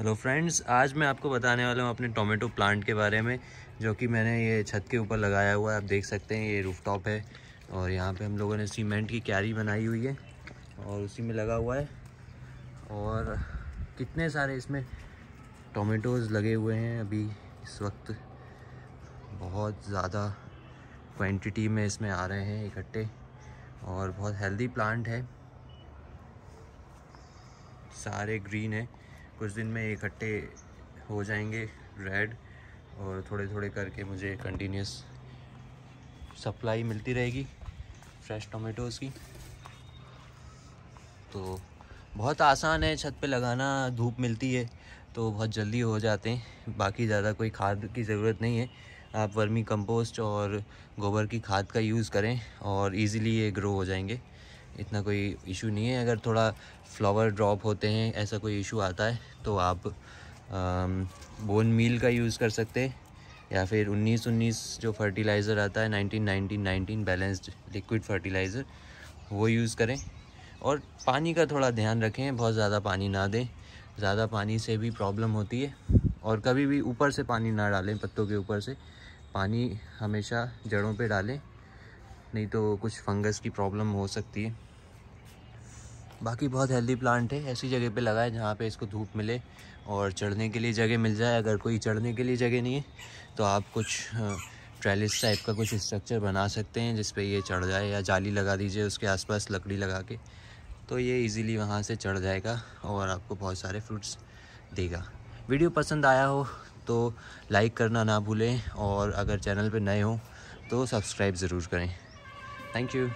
hello friends आज मैं आपको बताने वाला हूँ अपने टोमेटो प्लांट के बारे में जो कि मैंने ये छत के ऊपर लगाया हुआ है आप देख सकते हैं ये रूफ टॉप है और यहाँ पे हम लोगों ने सीमेंट की क्यारी बनाई हुई है और उसी में लगा हुआ है और कितने सारे इसमें टोमेटोज़ लगे हुए हैं अभी इस वक्त बहुत ज़्यादा क्वान्टिटी में इसमें आ रहे हैं इकट्ठे और बहुत हेल्दी प्लांट है सारे ग्रीन है कुछ दिन में इकट्ठे हो जाएंगे रेड और थोड़े थोड़े करके मुझे कंटिन्यूस सप्लाई मिलती रहेगी फ्रेश टोमेटोज़ की तो बहुत आसान है छत पे लगाना धूप मिलती है तो बहुत जल्दी हो जाते हैं बाकी ज़्यादा कोई खाद की ज़रूरत नहीं है आप वर्मी कंपोस्ट और गोबर की खाद का यूज़ करें और इजीली ये ग्रो हो जाएंगे इतना कोई इशू नहीं है अगर थोड़ा फ्लावर ड्रॉप होते हैं ऐसा कोई इशू आता है तो आप बोन मील का यूज़ कर सकते हैं या फिर उन्नीस उन्नीस जो फर्टिलाइज़र आता है नाइनटीन 19 19 बैलेंस्ड लिक्विड फर्टिलाइज़र वो यूज़ करें और पानी का थोड़ा ध्यान रखें बहुत ज़्यादा पानी ना दें ज़्यादा पानी से भी प्रॉब्लम होती है और कभी भी ऊपर से पानी ना डालें पत्तों के ऊपर से पानी हमेशा जड़ों पे डालें नहीं तो कुछ फंगस की प्रॉब्लम हो सकती है बाकी बहुत हेल्दी प्लांट है ऐसी जगह पे लगाए जहाँ पे इसको धूप मिले और चढ़ने के लिए जगह मिल जाए अगर कोई चढ़ने के लिए जगह नहीं है तो आप कुछ ट्रेलिस टाइप का कुछ स्ट्रक्चर बना सकते हैं जिस पर ये चढ़ जाए या जाली लगा दीजिए उसके आसपास लकड़ी लगा के तो ये इजीली वहाँ से चढ़ जाएगा और आपको बहुत सारे फ्रूट्स देगा वीडियो पसंद आया हो तो लाइक करना ना भूलें और अगर चैनल पर नए हों तो सब्सक्राइब ज़रूर करें थैंक यू